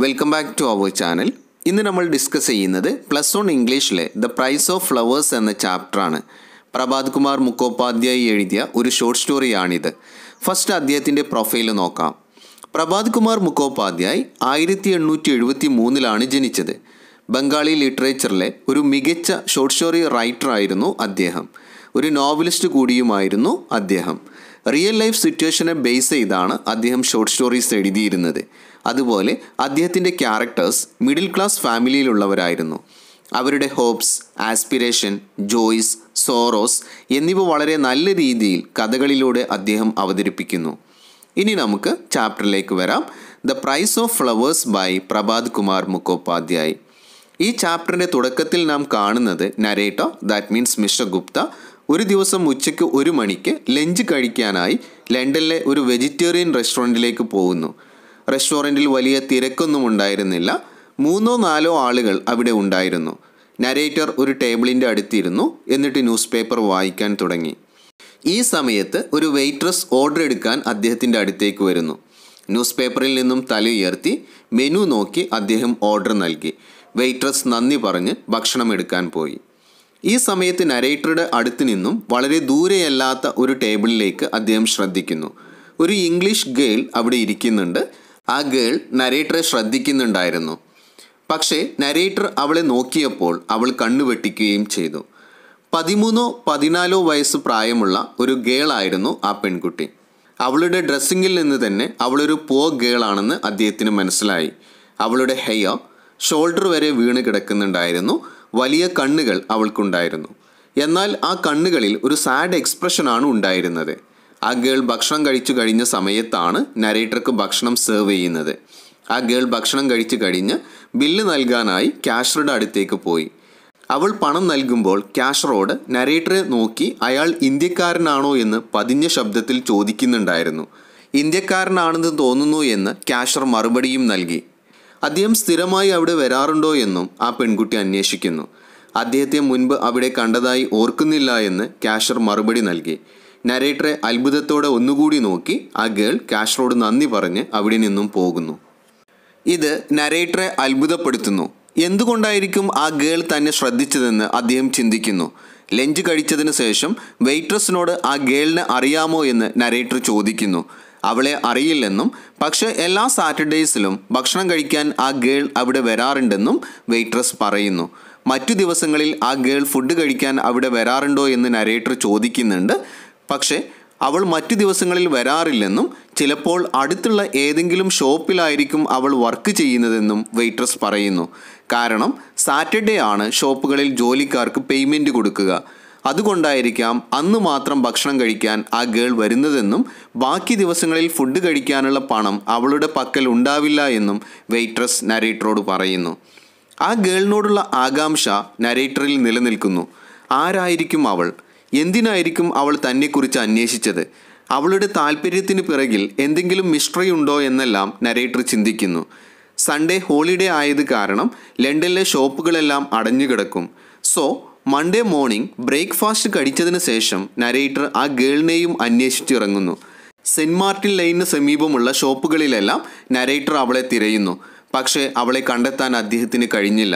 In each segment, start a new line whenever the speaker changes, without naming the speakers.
welcome back to our channel ഇന്ന് നമ്മൾ discuss ചെയ്യുന്നത് പ്ലസ് വൺ ഇംഗ്ലീഷിലെ ദ പ്രൈസ് ഓഫ് ഫ്ലവേഴ്സ് എന്ന ചാപ്റ്ററാണ് പ്രഭാത് കുമാർ മുഖോപാധ്യായി എഴുതിയ ഒരു ഷോർട്ട് സ്റ്റോറിയാണിത് ഫസ്റ്റ് അദ്ദേഹത്തിൻ്റെ പ്രൊഫൈൽ നോക്കാം പ്രഭാത് കുമാർ മുഖോപാധ്യായ് ആയിരത്തി എണ്ണൂറ്റി എഴുപത്തി മൂന്നിലാണ് ജനിച്ചത് ബംഗാളി ലിറ്ററേച്ചറിലെ ഒരു മികച്ച ഷോർട്ട് സ്റ്റോറി റൈറ്ററായിരുന്നു അദ്ദേഹം ഒരു നോവലിസ്റ്റ് കൂടിയുമായിരുന്നു അദ്ദേഹം റിയൽ ലൈഫ് സിറ്റുവേഷനെ ബേസ് ചെയ്താണ് അദ്ദേഹം ഷോർട്ട് സ്റ്റോറീസ് എഴുതിയിരുന്നത് അതുപോലെ അദ്ദേഹത്തിൻ്റെ ക്യാരക്ടേഴ്സ് മിഡിൽ ക്ലാസ് ഫാമിലിയിലുള്ളവരായിരുന്നു അവരുടെ ഹോപ്സ് ആസ്പിറേഷൻ ജോയ്സ് സോറോസ് എന്നിവ വളരെ നല്ല രീതിയിൽ കഥകളിലൂടെ അദ്ദേഹം അവതരിപ്പിക്കുന്നു ഇനി നമുക്ക് ചാപ്റ്ററിലേക്ക് വരാം the prize of flowers by Prabhat Kumar Mukhopadhyay ഈ ചാപ്റ്ററിൻ്റെ തുടക്കത്തിൽ നാം കാണുന്നത് narrator that means mister Gupta ഒരു ദിവസം ഉച്ചയ്ക്ക് ഒരു മണിക്ക് ലഞ്ച് കഴിക്കാനായി ലണ്ടനിലെ ഒരു വെജിറ്റേറിയൻ റെസ്റ്റോറൻറ്റിലേക്ക് പോകുന്നു റെസ്റ്റോറൻറ്റിൽ വലിയ തിരക്കൊന്നും ഉണ്ടായിരുന്നില്ല മൂന്നോ നാലോ ആളുകൾ അവിടെ ഉണ്ടായിരുന്നു നരേറ്റർ ഒരു ടേബിളിൻ്റെ അടുത്തിരുന്നു എന്നിട്ട് ന്യൂസ് പേപ്പർ വായിക്കാൻ തുടങ്ങി ഈ സമയത്ത് ഒരു വെയിട്രസ് ഓർഡർ എടുക്കാൻ അദ്ദേഹത്തിൻ്റെ അടുത്തേക്ക് വരുന്നു ന്യൂസ് പേപ്പറിൽ നിന്നും തലയുയർത്തി മെനു നോക്കി അദ്ദേഹം ഓർഡർ നൽകി വെയിട്രസ് നന്ദി പറഞ്ഞ് ഭക്ഷണം എടുക്കാൻ പോയി ഈ സമയത്ത് നരേറ്ററുടെ അടുത്ത് നിന്നും വളരെ ദൂരെയല്ലാത്ത ഒരു ടേബിളിലേക്ക് അദ്ദേഹം ശ്രദ്ധിക്കുന്നു ഒരു ഇംഗ്ലീഷ് ഗേൾ അവിടെ ഇരിക്കുന്നുണ്ട് ആ ഗേൾ നരേറ്ററെ ശ്രദ്ധിക്കുന്നുണ്ടായിരുന്നു പക്ഷേ നരേറ്റർ അവളെ നോക്കിയപ്പോൾ അവൾ കണ്ണുവെട്ടിക്കുകയും ചെയ്തു പതിമൂന്നോ പതിനാലോ വയസ്സ് പ്രായമുള്ള ഒരു ഗേൾ ആയിരുന്നു ആ പെൺകുട്ടി അവളുടെ ഡ്രസ്സിങ്ങിൽ നിന്ന് തന്നെ അവളൊരു പോ ഗേൾ ആണെന്ന് അദ്ദേഹത്തിന് മനസ്സിലായി അവളുടെ ഹെയർ ഷോൾഡർ വരെ വീണ് കിടക്കുന്നുണ്ടായിരുന്നു വലിയ കണ്ണുകൾ അവൾക്കുണ്ടായിരുന്നു എന്നാൽ ആ കണ്ണുകളിൽ ഒരു സാഡ് എക്സ്പ്രഷനാണ് ഉണ്ടായിരുന്നത് ആ ഗേൾ ഭക്ഷണം കഴിച്ചു കഴിഞ്ഞ സമയത്താണ് നരേറ്റർക്ക് ഭക്ഷണം സെർവ് ചെയ്യുന്നത് ആ ഗേൾ ഭക്ഷണം കഴിച്ചു കഴിഞ്ഞ് ബില്ല് നൽകാനായി ക്യാഷറുടെ അടുത്തേക്ക് പോയി അവൾ പണം നൽകുമ്പോൾ ക്യാഷറോട് നരേറ്ററെ നോക്കി അയാൾ ഇന്ത്യക്കാരനാണോ എന്ന് പതിഞ്ഞ ശബ്ദത്തിൽ ചോദിക്കുന്നുണ്ടായിരുന്നു ഇന്ത്യക്കാരനാണെന്ന് തോന്നുന്നു എന്ന് ക്യാഷർ മറുപടിയും നൽകി അദ്ദേഹം സ്ഥിരമായി അവിടെ വരാറുണ്ടോ എന്നും ആ പെൺകുട്ടി അന്വേഷിക്കുന്നു അദ്ദേഹത്തെ മുൻപ് അവിടെ കണ്ടതായി ഓർക്കുന്നില്ല എന്ന് ക്യാഷർ മറുപടി നൽകി നരേറ്ററെ അത്ഭുതത്തോടെ ഒന്നുകൂടി നോക്കി ആ ഗേൾ കാഷ്റോട് നന്ദി പറഞ്ഞ് അവിടെ നിന്നും പോകുന്നു ഇത് നരേറ്ററെ അത്ഭുതപ്പെടുത്തുന്നു എന്തുകൊണ്ടായിരിക്കും ആ ഗേൾ തന്നെ ശ്രദ്ധിച്ചതെന്ന് അദ്ദേഹം ചിന്തിക്കുന്നു ലഞ്ച് കഴിച്ചതിന് ശേഷം വെയിട്രസിനോട് ആ ഗേളിനെ അറിയാമോ എന്ന് നരേറ്റർ ചോദിക്കുന്നു അവളെ അറിയില്ലെന്നും പക്ഷേ എല്ലാ സാറ്റർഡേയ്സിലും ഭക്ഷണം കഴിക്കാൻ ആ ഗേൾ അവിടെ വരാറുണ്ടെന്നും വെയിട്രസ് പറയുന്നു മറ്റു ദിവസങ്ങളിൽ ആ ഗേൾ ഫുഡ് കഴിക്കാൻ അവിടെ വരാറുണ്ടോ എന്ന് നരേറ്റർ ചോദിക്കുന്നുണ്ട് പക്ഷേ അവൾ മറ്റു ദിവസങ്ങളിൽ വരാറില്ലെന്നും ചിലപ്പോൾ അടുത്തുള്ള ഏതെങ്കിലും ഷോപ്പിലായിരിക്കും അവൾ വർക്ക് ചെയ്യുന്നതെന്നും വെയിട്രസ് പറയുന്നു കാരണം സാറ്റർഡേ ആണ് ഷോപ്പുകളിൽ ജോലിക്കാർക്ക് പേയ്മെൻ്റ് കൊടുക്കുക അതുകൊണ്ടായിരിക്കാം അന്ന് മാത്രം ഭക്ഷണം കഴിക്കാൻ ആ ഗേൾ വരുന്നതെന്നും ബാക്കി ദിവസങ്ങളിൽ ഫുഡ് കഴിക്കാനുള്ള പണം അവളുടെ പക്കൽ ഉണ്ടാവില്ല എന്നും വെയിട്രസ് നരേറ്ററോട് പറയുന്നു ആ ഗേളിനോടുള്ള ആകാംക്ഷ നരേറ്ററിൽ നിലനിൽക്കുന്നു ആരായിരിക്കും അവൾ എന്തിനായിരിക്കും അവൾ തന്നെക്കുറിച്ച് അന്വേഷിച്ചത് അവളുടെ താല്പര്യത്തിന് പിറകിൽ എന്തെങ്കിലും ഉണ്ടോ എന്നെല്ലാം നരേറ്റർ ചിന്തിക്കുന്നു സൺഡേ ഹോളിഡേ ആയത് കാരണം ലണ്ടനിലെ ഷോപ്പുകളെല്ലാം അടഞ്ഞുകിടക്കും സോ മൺഡേ മോർണിംഗ് ബ്രേക്ക്ഫാസ്റ്റ് കഴിച്ചതിന് ശേഷം നരേറ്റർ ആ ഗേളിനെയും അന്വേഷിച്ചിറങ്ങുന്നു സെൻറ്റ് മാർട്ടിൻ ലൈനിന് സമീപമുള്ള ഷോപ്പുകളിലെല്ലാം നരേറ്റർ അവളെ തിരയുന്നു പക്ഷേ അവളെ കണ്ടെത്താൻ അദ്ദേഹത്തിന് കഴിഞ്ഞില്ല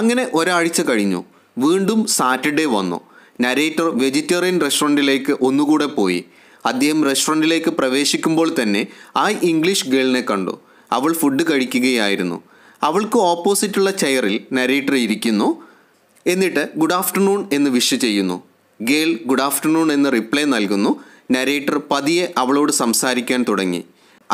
അങ്ങനെ ഒരാഴ്ച കഴിഞ്ഞു വീണ്ടും സാറ്റർഡേ വന്നു നരേറ്റർ വെജിറ്റേറിയൻ റെസ്റ്റോറൻറ്റിലേക്ക് ഒന്നുകൂടെ പോയി അദ്ദേഹം റെസ്റ്റോറൻറ്റിലേക്ക് പ്രവേശിക്കുമ്പോൾ തന്നെ ആ ഇംഗ്ലീഷ് ഗേളിനെ കണ്ടു അവൾ ഫുഡ് കഴിക്കുകയായിരുന്നു അവൾക്ക് ഓപ്പോസിറ്റുള്ള ചെയറിൽ നരേറ്റർ ഇരിക്കുന്നു എന്നിട്ട് ഗുഡ് ആഫ്റ്റർനൂൺ എന്ന് വിഷ് ചെയ്യുന്നു ഗേൾ ഗുഡ് ആഫ്റ്റർനൂൺ എന്ന് റിപ്ലൈ നൽകുന്നു നരേറ്റർ പതിയെ അവളോട് സംസാരിക്കാൻ തുടങ്ങി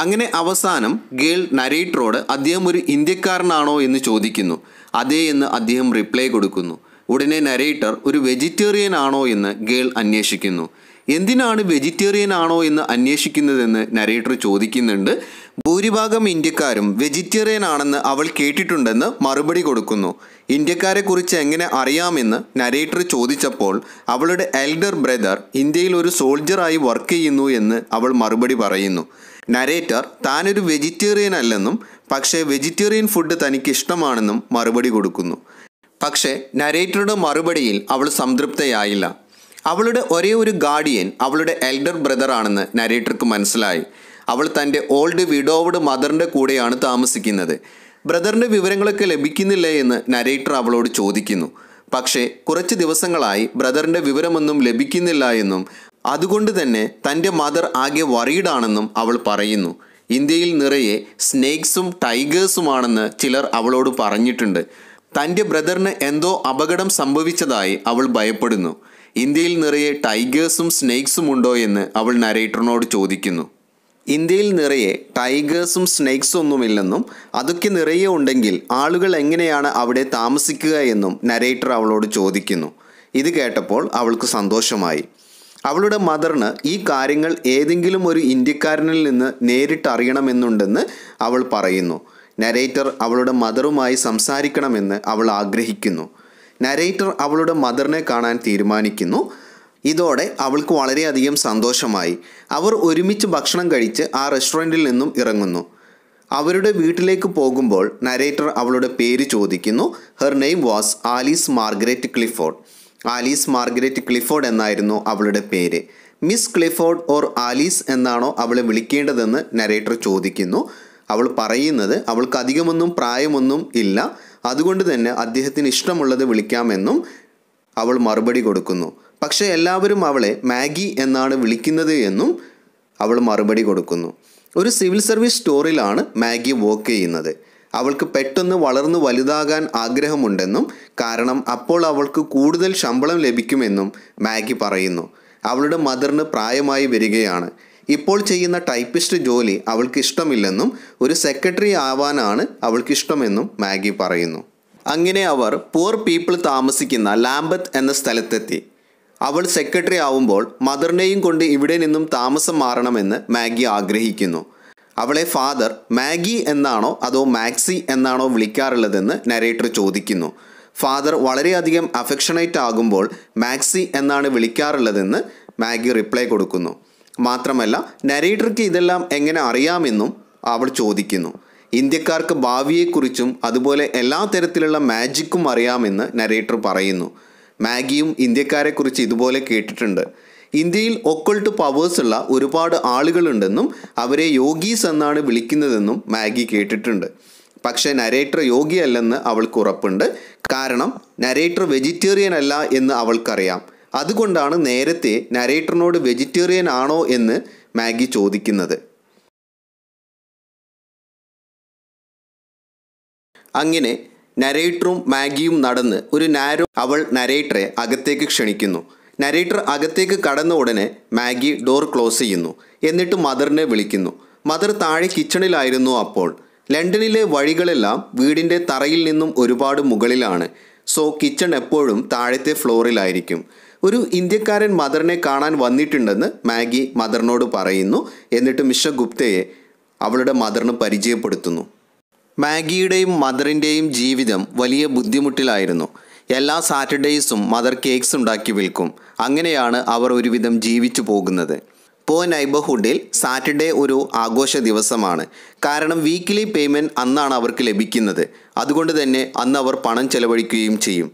അങ്ങനെ അവസാനം ഗേൾ നരേറ്ററോട് അദ്ദേഹം ഒരു ഇന്ത്യക്കാരനാണോ എന്ന് ചോദിക്കുന്നു അതേ എന്ന് അദ്ദേഹം റിപ്ലൈ കൊടുക്കുന്നു ഉടനെ നരേറ്റർ ഒരു വെജിറ്റേറിയൻ ആണോ എന്ന് ഗേൾ അന്വേഷിക്കുന്നു എന്തിനാണ് വെജിറ്റേറിയൻ ആണോ എന്ന് അന്വേഷിക്കുന്നതെന്ന് നരേറ്റർ ചോദിക്കുന്നുണ്ട് ഭൂരിഭാഗം ഇന്ത്യക്കാരും വെജിറ്റേറിയൻ ആണെന്ന് അവൾ കേട്ടിട്ടുണ്ടെന്ന് മറുപടി കൊടുക്കുന്നു ഇന്ത്യക്കാരെക്കുറിച്ച് എങ്ങനെ അറിയാമെന്ന് നരേറ്റർ ചോദിച്ചപ്പോൾ അവളുടെ എൽഡർ ബ്രദർ ഇന്ത്യയിൽ ഒരു സോൾജറായി വർക്ക് ചെയ്യുന്നു എന്ന് അവൾ മറുപടി പറയുന്നു നരേറ്റർ താനൊരു വെജിറ്റേറിയൻ അല്ലെന്നും പക്ഷേ വെജിറ്റേറിയൻ ഫുഡ് തനിക്ക് ഇഷ്ടമാണെന്നും മറുപടി കൊടുക്കുന്നു പക്ഷേ നരേറ്ററുടെ മറുപടിയിൽ അവൾ സംതൃപ്തയായില്ല അവളുടെ ഒരേ ഒരു ഗാർഡിയൻ അവളുടെ എൽഡർ ബ്രദറാണെന്ന് നരേറ്റർക്ക് മനസ്സിലായി അവൾ തൻ്റെ ഓൾഡ് വിഡോവഡ് മദറിൻ്റെ കൂടെയാണ് താമസിക്കുന്നത് ബ്രദറിൻ്റെ വിവരങ്ങളൊക്കെ ലഭിക്കുന്നില്ലേ എന്ന് നരേറ്റർ അവളോട് ചോദിക്കുന്നു പക്ഷേ കുറച്ച് ദിവസങ്ങളായി ബ്രദറിൻ്റെ വിവരമൊന്നും ലഭിക്കുന്നില്ല എന്നും അതുകൊണ്ട് തന്നെ തൻ്റെ മദർ ആകെ വറീഡാണെന്നും അവൾ പറയുന്നു ഇന്ത്യയിൽ നിറയെ സ്നേക്സും ടൈഗേഴ്സുമാണെന്ന് ചിലർ അവളോട് പറഞ്ഞിട്ടുണ്ട് തൻ്റെ ബ്രദറിന് എന്തോ അപകടം സംഭവിച്ചതായി അവൾ ഭയപ്പെടുന്നു ഇന്ത്യയിൽ നിറയെ ടൈഗേഴ്സും സ്നേക്സും ഉണ്ടോ എന്ന് അവൾ നരേറ്ററിനോട് ചോദിക്കുന്നു ഇന്ത്യയിൽ നിറയെ ടൈഗേഴ്സും സ്നേക്സും ഒന്നുമില്ലെന്നും അതൊക്കെ നിറയെ ഉണ്ടെങ്കിൽ ആളുകൾ എങ്ങനെയാണ് അവിടെ താമസിക്കുക എന്നും നരേറ്റർ അവളോട് ചോദിക്കുന്നു ഇത് കേട്ടപ്പോൾ അവൾക്ക് സന്തോഷമായി അവളുടെ മദറിന് ഈ കാര്യങ്ങൾ ഏതെങ്കിലും ഒരു ഇന്ത്യക്കാരനിൽ നിന്ന് നേരിട്ട് അവൾ പറയുന്നു നരേറ്റർ അവളുടെ മദറുമായി സംസാരിക്കണമെന്ന് അവൾ ആഗ്രഹിക്കുന്നു നരേറ്റർ അവളുടെ മദറിനെ കാണാൻ തീരുമാനിക്കുന്നു ഇതോടെ അവൾക്ക് വളരെയധികം സന്തോഷമായി അവർ ഒരുമിച്ച് ഭക്ഷണം കഴിച്ച് ആ റെസ്റ്റോറൻറ്റിൽ നിന്നും ഇറങ്ങുന്നു അവരുടെ വീട്ടിലേക്ക് പോകുമ്പോൾ നരേറ്റർ അവളുടെ പേര് ചോദിക്കുന്നു her name was Alice Margaret Clifford Alice Margaret Clifford എന്നായിരുന്നു അവളുടെ പേര് മിസ് ക്ലിഫോർഡ് ഓർ ആലീസ് എന്നാണോ അവളെ വിളിക്കേണ്ടതെന്ന് നരേറ്റർ ചോദിക്കുന്നു അവൾ പറയുന്നത് അവൾക്ക് അധികമൊന്നും പ്രായമൊന്നും ഇല്ല അതുകൊണ്ട് തന്നെ അദ്ദേഹത്തിന് ഇഷ്ടമുള്ളത് വിളിക്കാമെന്നും അവൾ മറുപടി കൊടുക്കുന്നു പക്ഷെ എല്ലാവരും അവളെ മാഗി എന്നാണ് വിളിക്കുന്നത് എന്നും അവൾ മറുപടി കൊടുക്കുന്നു ഒരു സിവിൽ സർവീസ് സ്റ്റോറിലാണ് മാഗി വർക്ക് ചെയ്യുന്നത് അവൾക്ക് പെട്ടെന്ന് വളർന്നു വലുതാകാൻ ആഗ്രഹമുണ്ടെന്നും കാരണം അപ്പോൾ അവൾക്ക് കൂടുതൽ ശമ്പളം ലഭിക്കുമെന്നും മാഗി പറയുന്നു അവളുടെ മദറിന് പ്രായമായി വരികയാണ് ഇപ്പോൾ ചെയ്യുന്ന ടൈപ്പിസ്റ്റ് ജോലി അവൾക്ക് ഇഷ്ടമില്ലെന്നും ഒരു സെക്രട്ടറി ആവാനാണ് അവൾക്ക് ഇഷ്ടമെന്നും മാഗി പറയുന്നു അങ്ങനെ അവർ പൂർ പീപ്പിൾ താമസിക്കുന്ന ലാംബത്ത് എന്ന സ്ഥലത്തെത്തി അവൾ സെക്രട്ടറി ആവുമ്പോൾ മദറിനെയും കൊണ്ട് ഇവിടെ നിന്നും താമസം മാറണമെന്ന് മാഗി ആഗ്രഹിക്കുന്നു അവളെ ഫാദർ മാഗി എന്നാണോ അതോ മാക്സി എന്നാണോ വിളിക്കാറുള്ളതെന്ന് നരേറ്റർ ചോദിക്കുന്നു ഫാദർ വളരെയധികം അഫെക്ഷണേറ്റ് ആകുമ്പോൾ മാക്സി എന്നാണ് വിളിക്കാറുള്ളതെന്ന് മാഗി റിപ്ലൈ കൊടുക്കുന്നു മാത്രമല്ല നരേറ്റർക്ക് ഇതെല്ലാം എങ്ങനെ അറിയാമെന്നും അവൾ ചോദിക്കുന്നു ഇന്ത്യക്കാർക്ക് ഭാവിയെക്കുറിച്ചും അതുപോലെ എല്ലാ തരത്തിലുള്ള മാജിക്കും അറിയാമെന്ന് നരേറ്റർ പറയുന്നു മാഗിയും ഇന്ത്യക്കാരെക്കുറിച്ച് ഇതുപോലെ കേട്ടിട്ടുണ്ട് ഇന്ത്യയിൽ ഒക്കൾട്ട് പവേഴ്സ് ഉള്ള ഒരുപാട് ആളുകളുണ്ടെന്നും അവരെ യോഗീസ് എന്നാണ് വിളിക്കുന്നതെന്നും മാഗി കേട്ടിട്ടുണ്ട് പക്ഷേ നരേറ്റർ യോഗിയല്ലെന്ന് അവൾക്ക് ഉറപ്പുണ്ട് കാരണം നരേറ്റർ വെജിറ്റേറിയൻ അല്ല എന്ന് അവൾക്കറിയാം അതുകൊണ്ടാണ് നേരത്തെ നരേറ്ററിനോട് വെജിറ്റേറിയൻ ആണോ എന്ന് മാഗി ചോദിക്കുന്നത് അങ്ങനെ നരേറ്ററും മാഗിയും നടന്ന് ഒരു നാരോ അവൾ നരേറ്ററെ അകത്തേക്ക് ക്ഷണിക്കുന്നു നരേറ്റർ അകത്തേക്ക് കടന്ന ഉടനെ മാഗി ഡോർ ക്ലോസ് ചെയ്യുന്നു എന്നിട്ട് മദറിനെ വിളിക്കുന്നു മദർ താഴെ കിച്ചണിലായിരുന്നു അപ്പോൾ ലണ്ടനിലെ വഴികളെല്ലാം വീടിൻ്റെ തറയിൽ നിന്നും ഒരുപാട് മുകളിലാണ് സോ കിച്ചൺ എപ്പോഴും താഴത്തെ ഫ്ലോറിലായിരിക്കും ഒരു ഇന്ത്യക്കാരൻ മദറിനെ കാണാൻ വന്നിട്ടുണ്ടെന്ന് മാഗി മദറിനോട് പറയുന്നു എന്നിട്ട് മിഷ ഗുപ്തയെ അവളുടെ മദറിന് പരിചയപ്പെടുത്തുന്നു മാഗിയുടെയും മദറിൻ്റെയും ജീവിതം വലിയ ബുദ്ധിമുട്ടിലായിരുന്നു എല്ലാ സാറ്റർഡേയ്സും മദർ കേക്ക്സ് ഉണ്ടാക്കി വിൽക്കും അങ്ങനെയാണ് അവർ ഒരുവിധം ജീവിച്ചു പോകുന്നത് പോ നൈബർഹുഡിൽ സാറ്റർഡേ ഒരു ആഘോഷ ദിവസമാണ് കാരണം വീക്കിലി പേയ്മെൻറ്റ് അന്നാണ് അവർക്ക് ലഭിക്കുന്നത് അതുകൊണ്ട് തന്നെ അന്ന് അവർ പണം ചെലവഴിക്കുകയും ചെയ്യും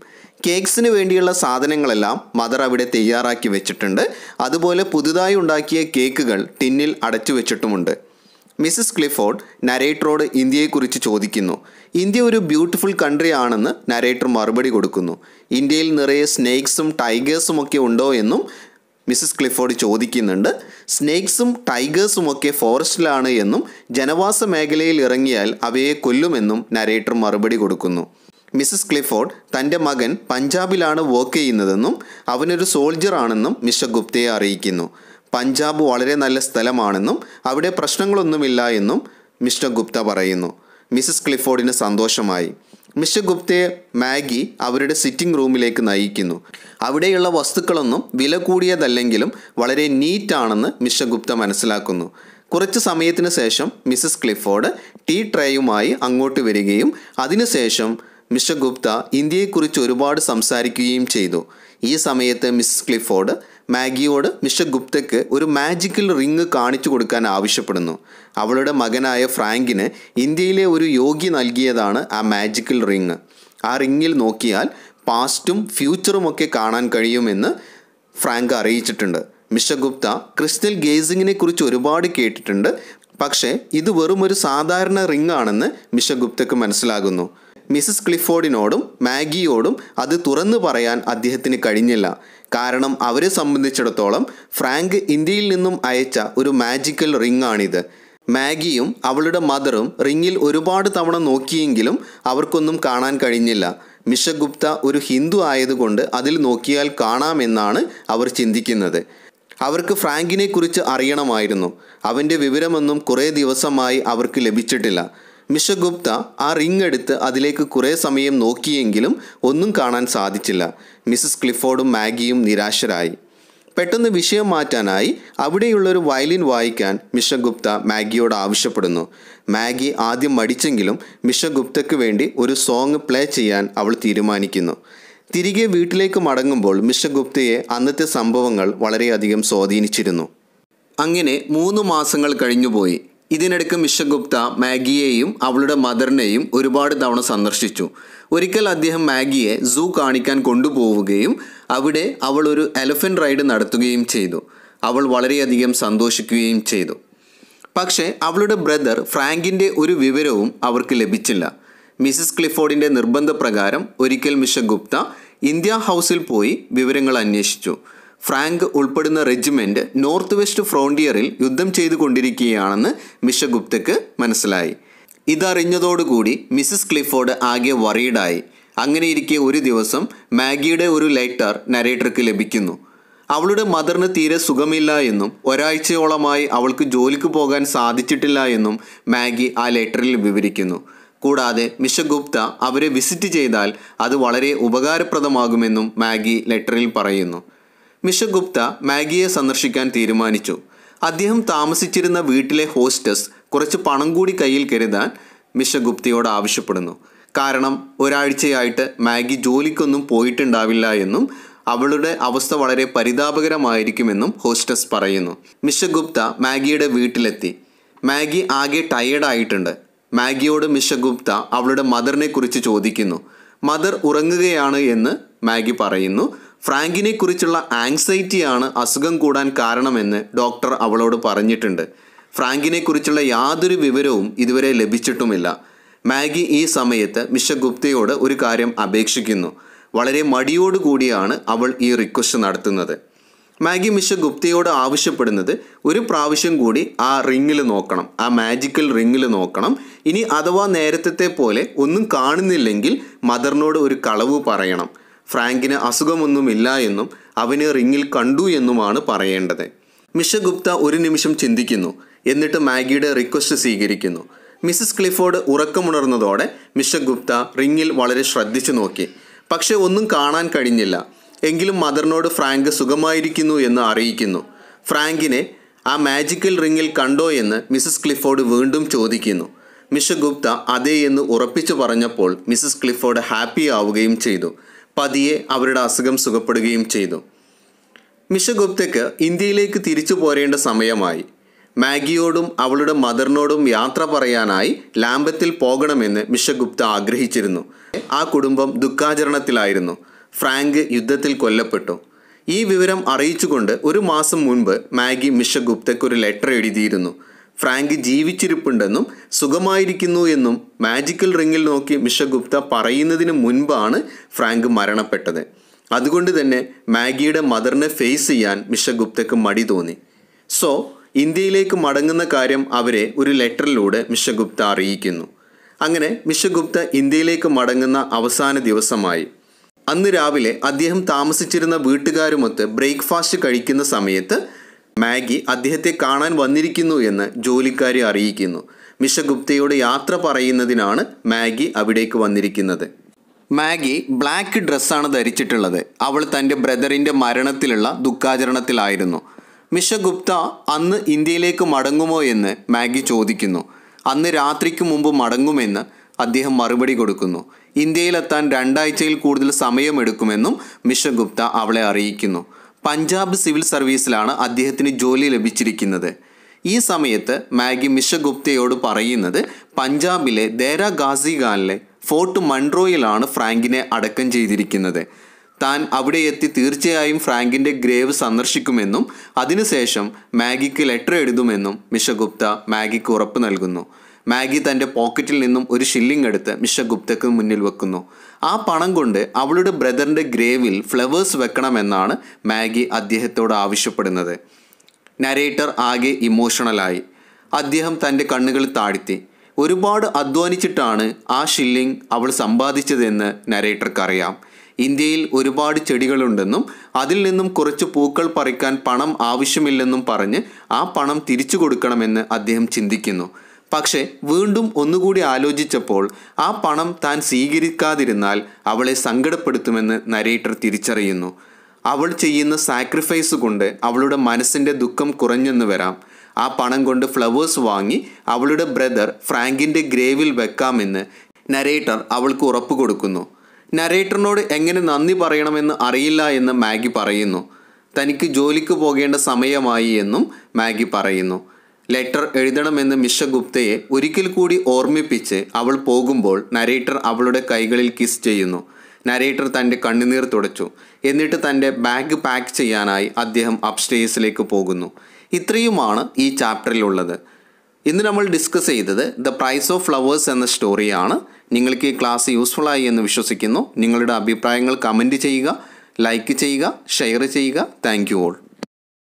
കേക്ക്സിന് വേണ്ടിയുള്ള സാധനങ്ങളെല്ലാം മദർ അവിടെ തയ്യാറാക്കി വെച്ചിട്ടുണ്ട് അതുപോലെ പുതുതായി ഉണ്ടാക്കിയ കേക്കുകൾ ടിന്നിൽ അടച്ചു വെച്ചിട്ടുമുണ്ട് മിസ്സസ് ക്ലിഫോർഡ് നരേറ്ററോട് ഇന്ത്യയെക്കുറിച്ച് ചോദിക്കുന്നു ഇന്ത്യ ഒരു ബ്യൂട്ടിഫുൾ കൺട്രി ആണെന്ന് നരേറ്റർ മറുപടി കൊടുക്കുന്നു ഇന്ത്യയിൽ നിറയെ സ്നേക്സും ടൈഗേഴ്സും ഒക്കെ ഉണ്ടോ എന്നും മിസ്സസ് ക്ലിഫോർഡ് ചോദിക്കുന്നുണ്ട് സ്നേക്സും ടൈഗേഴ്സും ഒക്കെ ഫോറസ്റ്റിലാണ് എന്നും ജനവാസ മേഖലയിൽ ഇറങ്ങിയാൽ അവയെ കൊല്ലുമെന്നും നരേറ്റർ മറുപടി കൊടുക്കുന്നു മിസ്സസ് ക്ലിഫോർഡ് തൻ്റെ മകൻ പഞ്ചാബിലാണ് വർക്ക് ചെയ്യുന്നതെന്നും അവനൊരു സോൾജർ ആണെന്നും മിസ്റ്റർ ഗുപ്തയെ അറിയിക്കുന്നു പഞ്ചാബ് വളരെ നല്ല സ്ഥലമാണെന്നും അവിടെ പ്രശ്നങ്ങളൊന്നുമില്ല എന്നും മിസ്റ്റർ ഗുപ്ത പറയുന്നു മിസ്സസ് ക്ലിഫോർഡിന് സന്തോഷമായി മിസ്റ്റർ ഗുപ്തയെ മാഗി അവരുടെ സിറ്റിംഗ് റൂമിലേക്ക് നയിക്കുന്നു അവിടെയുള്ള വസ്തുക്കളൊന്നും വില കൂടിയതല്ലെങ്കിലും വളരെ നീറ്റാണെന്ന് മിസ്റ്റർ ഗുപ്ത മനസ്സിലാക്കുന്നു കുറച്ച് സമയത്തിന് ശേഷം മിസ്സസ് ക്ലിഫോർഡ് ടീ ട്രേയുമായി അങ്ങോട്ട് വരികയും അതിനുശേഷം മിസ്റ്റർ ഗുപ്ത ഇന്ത്യയെക്കുറിച്ച് ഒരുപാട് സംസാരിക്കുകയും ചെയ്തു ഈ സമയത്ത് മിസ് ക്ലിഫോർഡ് മാഗിയോട് മിസ്റ്റർ ഗുപ്തയ്ക്ക് ഒരു മാജിക്കൽ റിങ് കാണിച്ചു കൊടുക്കാൻ ആവശ്യപ്പെടുന്നു അവളുടെ മകനായ ഫ്രാങ്കിന് ഇന്ത്യയിലെ ഒരു യോഗി നൽകിയതാണ് ആ മാജിക്കൽ റിങ് ആ റിങ്ങിൽ നോക്കിയാൽ പാസ്റ്റും ഫ്യൂച്ചറും ഒക്കെ കാണാൻ കഴിയുമെന്ന് ഫ്രാങ്ക് അറിയിച്ചിട്ടുണ്ട് മിസ്റ്റർ ഗുപ്ത ക്രിസ്റ്റൽ ഗേസിങ്ങിനെ കുറിച്ച് ഒരുപാട് കേട്ടിട്ടുണ്ട് പക്ഷേ ഇത് വെറും ഒരു സാധാരണ റിംഗ് ആണെന്ന് മിസ്റ്റർ ഗുപ്തയ്ക്ക് മനസ്സിലാകുന്നു മിസസ് ക്ലിഫോർഡിനോടും മാഗിയോടും അത് തുറന്നു പറയാൻ അദ്ദേഹത്തിന് കഴിഞ്ഞില്ല കാരണം അവരെ സംബന്ധിച്ചിടത്തോളം ഫ്രാങ്ക് ഇന്ത്യയിൽ നിന്നും അയച്ച ഒരു മാജിക്കൽ റിംഗ് ആണിത് മാഗിയും അവളുടെ മദറും റിങ്ങിൽ ഒരുപാട് തവണ നോക്കിയെങ്കിലും അവർക്കൊന്നും കാണാൻ കഴിഞ്ഞില്ല മിഷ ഗുപ്ത ഒരു ഹിന്ദു ആയതുകൊണ്ട് അതിൽ നോക്കിയാൽ കാണാമെന്നാണ് അവർ ചിന്തിക്കുന്നത് അവർക്ക് ഫ്രാങ്കിനെക്കുറിച്ച് അറിയണമായിരുന്നു അവൻ്റെ വിവരമൊന്നും കുറേ ദിവസമായി അവർക്ക് ലഭിച്ചിട്ടില്ല മിസ്റ്റർ ഗുപ്ത ആ റിംഗ് എടുത്ത് അതിലേക്ക് കുറേ സമയം നോക്കിയെങ്കിലും ഒന്നും കാണാൻ സാധിച്ചില്ല മിസ്സസ് ക്ലിഫോർഡും മാഗിയും നിരാശരായി പെട്ടെന്ന് വിഷയം മാറ്റാനായി അവിടെയുള്ളൊരു വയലിൻ വായിക്കാൻ മിസ്റ്റർ ഗുപ്ത മാഗിയോട് ആവശ്യപ്പെടുന്നു മാഗി ആദ്യം മടിച്ചെങ്കിലും മിസ്റ്റർ വേണ്ടി ഒരു സോങ് പ്ലേ ചെയ്യാൻ അവൾ തീരുമാനിക്കുന്നു തിരികെ വീട്ടിലേക്ക് മടങ്ങുമ്പോൾ മിസ്റ്റർ ഗുപ്തയെ അന്നത്തെ സംഭവങ്ങൾ വളരെയധികം സ്വാധീനിച്ചിരുന്നു അങ്ങനെ മൂന്ന് മാസങ്ങൾ കഴിഞ്ഞുപോയി ഇതിനിടയ്ക്ക് മിശഗുപ്ത ഗുപ്ത മാഗിയെയും അവളുടെ മദറിനെയും ഒരുപാട് തവണ സന്ദർശിച്ചു ഒരിക്കൽ അദ്ദേഹം മാഗിയെ സൂ കാണിക്കാൻ കൊണ്ടുപോവുകയും അവിടെ അവൾ ഒരു എലഫൻ്റ് റൈഡ് നടത്തുകയും ചെയ്തു അവൾ വളരെയധികം സന്തോഷിക്കുകയും ചെയ്തു പക്ഷേ അവളുടെ ബ്രദർ ഫ്രാങ്കിൻ്റെ ഒരു വിവരവും അവർക്ക് ലഭിച്ചില്ല മിസസ് ക്ലിഫോർഡിൻ്റെ നിർബന്ധപ്രകാരം ഒരിക്കൽ മിസ്റ്റർ ഗുപ്ത ഇന്ത്യ ഹൗസിൽ പോയി വിവരങ്ങൾ അന്വേഷിച്ചു ഫ്രാങ്ക് ഉൾപ്പെടുന്ന റെജിമെന്റ് നോർത്ത് വെസ്റ്റ് ഫ്രോണ്ടിയറിൽ യുദ്ധം ചെയ്തുകൊണ്ടിരിക്കുകയാണെന്ന് മിഷഗുപ്തയ്ക്ക് മനസ്സിലായി ഇതറിഞ്ഞതോടുകൂടി മിസ്സസ് ക്ലിഫോർഡ് ആകെ വറീഡായി അങ്ങനെയിരിക്കെ ഒരു ദിവസം മാഗിയുടെ ഒരു ലെറ്റർ നരേറ്റർക്ക് ലഭിക്കുന്നു അവളുടെ മദറിന് തീരെ സുഖമില്ല എന്നും ഒരാഴ്ചയോളമായി അവൾക്ക് ജോലിക്ക് പോകാൻ സാധിച്ചിട്ടില്ല എന്നും മാഗി ആ ലെറ്ററിൽ വിവരിക്കുന്നു കൂടാതെ മിഷ ഗുപ്ത അവരെ വിസിറ്റ് ചെയ്താൽ അത് വളരെ ഉപകാരപ്രദമാകുമെന്നും മാഗി ലെറ്ററിൽ പറയുന്നു മിഷഗുപ്ത മാഗിയെ സന്ദർശിക്കാൻ തീരുമാനിച്ചു അദ്ദേഹം താമസിച്ചിരുന്ന വീട്ടിലെ ഹോസ്റ്റസ് കുറച്ച് പണം കൂടി കയ്യിൽ കരുതാൻ മിഷഗുപ്തയോട് ആവശ്യപ്പെടുന്നു കാരണം ഒരാഴ്ചയായിട്ട് മാഗി ജോലിക്കൊന്നും പോയിട്ടുണ്ടാവില്ല എന്നും അവളുടെ അവസ്ഥ വളരെ പരിതാപകരമായിരിക്കുമെന്നും ഹോസ്റ്റസ് പറയുന്നു മിഷഗുപ്ത മാഗിയുടെ വീട്ടിലെത്തി മാഗി ആകെ ടയേർഡായിട്ടുണ്ട് മാഗിയോട് മിഷഗുപ്ത അവളുടെ മദറിനെ കുറിച്ച് ചോദിക്കുന്നു മദർ ഉറങ്ങുകയാണ് എന്ന് മാഗി പറയുന്നു ഫ്രാങ്കിനെക്കുറിച്ചുള്ള ആങ്സൈറ്റിയാണ് അസുഖം കൂടാൻ കാരണമെന്ന് ഡോക്ടർ അവളോട് പറഞ്ഞിട്ടുണ്ട് ഫ്രാങ്കിനെക്കുറിച്ചുള്ള യാതൊരു വിവരവും ഇതുവരെ ലഭിച്ചിട്ടുമില്ല മാഗി ഈ സമയത്ത് മിസ്റ്റർ ഗുപ്തയോട് ഒരു കാര്യം അപേക്ഷിക്കുന്നു വളരെ മടിയോടുകൂടിയാണ് അവൾ ഈ റിക്വസ്റ്റ് നടത്തുന്നത് മാഗി മിസ്റ്റർ ഗുപ്തയോട് ആവശ്യപ്പെടുന്നത് ഒരു പ്രാവശ്യം കൂടി ആ റിങ്ങിൽ നോക്കണം ആ മാജിക്കൽ റിങ്ങിൽ നോക്കണം ഇനി അഥവാ നേരത്തെ പോലെ ഒന്നും കാണുന്നില്ലെങ്കിൽ മദറിനോട് ഒരു കളവ് പറയണം ഫ്രാങ്കിന് അസുഖമൊന്നുമില്ല എന്നും അവനെ റിങ്ങിൽ കണ്ടു എന്നുമാണ് പറയേണ്ടത് മിഷ ഗുപ്ത ഒരു നിമിഷം ചിന്തിക്കുന്നു എന്നിട്ട് മാഗിയുടെ റിക്വസ്റ്റ് സ്വീകരിക്കുന്നു മിസ്സസ് ക്ലിഫോർഡ് ഉറക്കമുണർന്നതോടെ മിഷ ഗുപ്ത റിങ്ങിൽ വളരെ ശ്രദ്ധിച്ചു നോക്കി പക്ഷേ ഒന്നും കാണാൻ കഴിഞ്ഞില്ല എങ്കിലും മദറിനോട് ഫ്രാങ്ക് സുഖമായിരിക്കുന്നു എന്ന് അറിയിക്കുന്നു ഫ്രാങ്കിനെ ആ മാജിക്കൽ റിങ്ങിൽ കണ്ടോ എന്ന് മിസ്സസ് ക്ലിഫോർഡ് വീണ്ടും ചോദിക്കുന്നു മിഷ ഗുപ്ത അതേ എന്ന് ഉറപ്പിച്ചു പറഞ്ഞപ്പോൾ മിസ്സസ് ക്ലിഫോർഡ് ഹാപ്പി ആവുകയും ചെയ്തു പതിയെ അവരുടെ അസുഖം സുഖപ്പെടുകയും ചെയ്തു മിഷഗുപ്തയ്ക്ക് ഇന്ത്യയിലേക്ക് തിരിച്ചു പോരേണ്ട സമയമായി മാഗിയോടും അവളുടെ മദറിനോടും യാത്ര പറയാനായി ലാംബത്തിൽ പോകണമെന്ന് മിഷഗുപ്ത ആഗ്രഹിച്ചിരുന്നു ആ കുടുംബം ദുഃഖാചരണത്തിലായിരുന്നു ഫ്രാങ്ക് യുദ്ധത്തിൽ കൊല്ലപ്പെട്ടു ഈ വിവരം അറിയിച്ചുകൊണ്ട് ഒരു മാസം മുൻപ് മാഗി ഒരു ലെറ്റർ എഴുതിയിരുന്നു ഫ്രാങ്ക് ജീവിച്ചിരിപ്പുണ്ടെന്നും സുഖമായിരിക്കുന്നു എന്നും മാജിക്കൽ റിങ്ങിൽ നോക്കി മിഷ ഗുപ്ത പറയുന്നതിന് മുൻപാണ് ഫ്രാങ്ക് മരണപ്പെട്ടത് അതുകൊണ്ട് തന്നെ മാഗിയുടെ മദറിനെ ഫേസ് ചെയ്യാൻ മിഷ ഗുപ്തയ്ക്ക് മടി തോന്നി സോ ഇന്ത്യയിലേക്ക് മടങ്ങുന്ന കാര്യം അവരെ ഒരു ലെറ്ററിലൂടെ മിഷ ഗുപ്ത അറിയിക്കുന്നു അങ്ങനെ മിഷ ഗുപ്ത ഇന്ത്യയിലേക്ക് മടങ്ങുന്ന അവസാന ദിവസമായി അന്ന് രാവിലെ അദ്ദേഹം താമസിച്ചിരുന്ന വീട്ടുകാരുമൊത്ത് ബ്രേക്ക്ഫാസ്റ്റ് കഴിക്കുന്ന സമയത്ത് മാഗി അദ്ദേഹത്തെ കാണാൻ വന്നിരിക്കുന്നു എന്ന് ജോലിക്കാരെ അറിയിക്കുന്നു മിഷ ഗുപ്തയോട് യാത്ര പറയുന്നതിനാണ് മാഗി അവിടേക്ക് വന്നിരിക്കുന്നത് മാഗി ബ്ലാക്ക് ഡ്രസ്സാണ് ധരിച്ചിട്ടുള്ളത് അവൾ തൻ്റെ ബ്രദറിൻ്റെ മരണത്തിലുള്ള ദുഃഖാചരണത്തിലായിരുന്നു മിഷ ഗുപ്ത അന്ന് ഇന്ത്യയിലേക്ക് മടങ്ങുമോ എന്ന് മാഗി ചോദിക്കുന്നു അന്ന് രാത്രിക്ക് മുമ്പ് മടങ്ങുമെന്ന് അദ്ദേഹം മറുപടി കൊടുക്കുന്നു ഇന്ത്യയിലെത്താൻ രണ്ടാഴ്ചയിൽ കൂടുതൽ സമയമെടുക്കുമെന്നും മിഷ ഗുപ്ത അവളെ അറിയിക്കുന്നു പഞ്ചാബ് സിവിൽ സർവീസിലാണ് അദ്ദേഹത്തിന് ജോലി ലഭിച്ചിരിക്കുന്നത് ഈ സമയത്ത് മാഗി മിഷ പറയുന്നത് പഞ്ചാബിലെ ദേര ഗാസി ഖാനിലെ ഫോർട്ട് മൺട്രോയിലാണ് ഫ്രാങ്കിനെ അടക്കം ചെയ്തിരിക്കുന്നത് താൻ അവിടെ എത്തി തീർച്ചയായും ഫ്രാങ്കിൻ്റെ ഗ്രേവ് സന്ദർശിക്കുമെന്നും അതിനുശേഷം മാഗിക്ക് ലെറ്റർ എഴുതുമെന്നും മിഷ ഗുപ്ത മാഗിക്ക് ഉറപ്പ് നൽകുന്നു മാഗി തൻ്റെ പോക്കറ്റിൽ നിന്നും ഒരു ഷില്ലിംഗ് എടുത്ത് മിസ്റ്റർ ഗുപ്തയ്ക്ക് മുന്നിൽ വെക്കുന്നു ആ പണം കൊണ്ട് അവളുടെ ബ്രദറിൻ്റെ ഗ്രേവിൽ ഫ്ലവേഴ്സ് വെക്കണമെന്നാണ് മാഗി അദ്ദേഹത്തോട് ആവശ്യപ്പെടുന്നത് നരേറ്റർ ആകെ ഇമോഷണലായി അദ്ദേഹം തൻ്റെ കണ്ണുകൾ താഴ്ത്തി ഒരുപാട് അധ്വാനിച്ചിട്ടാണ് ആ ഷില്ലിംഗ് അവൾ സമ്പാദിച്ചതെന്ന് നരേറ്റർക്കറിയാം ഇന്ത്യയിൽ ഒരുപാട് ചെടികളുണ്ടെന്നും അതിൽ നിന്നും കുറച്ച് പൂക്കൾ പറിക്കാൻ പണം ആവശ്യമില്ലെന്നും പറഞ്ഞ് ആ പണം തിരിച്ചു കൊടുക്കണമെന്ന് അദ്ദേഹം ചിന്തിക്കുന്നു പക്ഷേ വീണ്ടും ഒന്നുകൂടി ആലോചിച്ചപ്പോൾ ആ പണം താൻ സ്വീകരിക്കാതിരുന്നാൽ അവളെ സങ്കടപ്പെടുത്തുമെന്ന് നരേറ്റർ തിരിച്ചറിയുന്നു അവൾ ചെയ്യുന്ന സാക്രിഫൈസ് കൊണ്ട് അവളുടെ മനസ്സിൻ്റെ ദുഃഖം കുറഞ്ഞെന്ന് വരാം ആ പണം കൊണ്ട് ഫ്ലവേഴ്സ് വാങ്ങി അവളുടെ ബ്രദർ ഫ്രാങ്കിൻ്റെ ഗ്രേവിൽ വെക്കാമെന്ന് നരേറ്റർ അവൾക്ക് ഉറപ്പ് കൊടുക്കുന്നു നരേറ്ററിനോട് എങ്ങനെ നന്ദി പറയണമെന്ന് അറിയില്ല എന്ന് മാഗി പറയുന്നു തനിക്ക് ജോലിക്ക് പോകേണ്ട സമയമായി എന്നും മാഗി പറയുന്നു ലെറ്റർ എഴുതണമെന്ന് മിശ ഗുപ്തയെ ഒരിക്കൽ കൂടി ഓർമ്മിപ്പിച്ച് അവൾ പോകുമ്പോൾ നരേറ്റർ അവളുടെ കൈകളിൽ കിസ് ചെയ്യുന്നു നരേറ്റർ തൻ്റെ കണ്ണുനീർ തുടച്ചു എന്നിട്ട് തൻ്റെ ബാഗ് പാക്ക് ചെയ്യാനായി അദ്ദേഹം അപ്സ്റ്റേഴ്സിലേക്ക് പോകുന്നു ഇത്രയുമാണ് ഈ ചാപ്റ്ററിലുള്ളത് ഇന്ന് നമ്മൾ ഡിസ്കസ് ചെയ്തത് ദ പ്രൈസ് ഓഫ് ഫ്ലവേഴ്സ് എന്ന സ്റ്റോറിയാണ് നിങ്ങൾക്ക് ഈ ക്ലാസ് യൂസ്ഫുൾ ആയി എന്ന് വിശ്വസിക്കുന്നു നിങ്ങളുടെ അഭിപ്രായങ്ങൾ കമൻറ്റ് ചെയ്യുക ലൈക്ക് ചെയ്യുക ഷെയർ ചെയ്യുക താങ്ക് യു ഓൾ